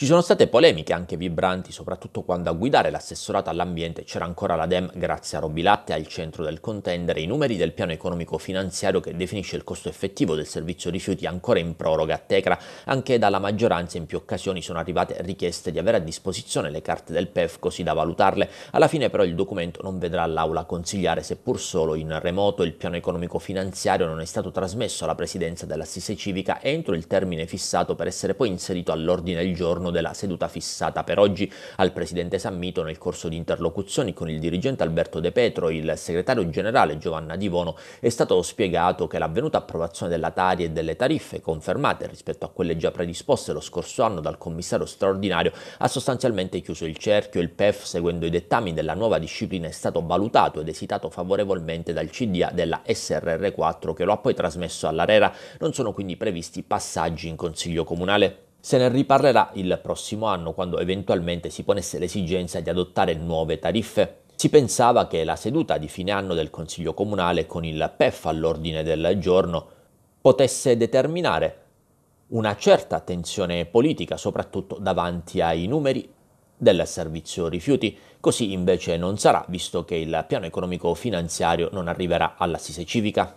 Ci sono state polemiche anche vibranti, soprattutto quando a guidare l'assessorato all'ambiente c'era ancora la DEM grazie a Robilatte al centro del contendere i numeri del piano economico finanziario che definisce il costo effettivo del servizio rifiuti ancora in proroga a Tecra. Anche dalla maggioranza in più occasioni sono arrivate richieste di avere a disposizione le carte del PEF così da valutarle. Alla fine però il documento non vedrà l'Aula consigliare seppur solo in remoto il piano economico finanziario non è stato trasmesso alla presidenza dell'assise civica entro il termine fissato per essere poi inserito all'ordine del giorno giorno della seduta fissata per oggi al presidente Sammito nel corso di interlocuzioni con il dirigente Alberto De Petro, il segretario generale Giovanna Divono, è stato spiegato che l'avvenuta approvazione della Tari e delle tariffe confermate rispetto a quelle già predisposte lo scorso anno dal commissario straordinario ha sostanzialmente chiuso il cerchio il PEF, seguendo i dettami della nuova disciplina, è stato valutato ed esitato favorevolmente dal CDA della SRR4 che lo ha poi trasmesso all'Arera. Non sono quindi previsti passaggi in Consiglio Comunale. Se ne riparlerà il prossimo anno quando eventualmente si ponesse l'esigenza di adottare nuove tariffe. Si pensava che la seduta di fine anno del Consiglio Comunale con il PEF all'ordine del giorno potesse determinare una certa tensione politica, soprattutto davanti ai numeri del servizio rifiuti. Così invece non sarà, visto che il piano economico finanziario non arriverà all'assise Civica.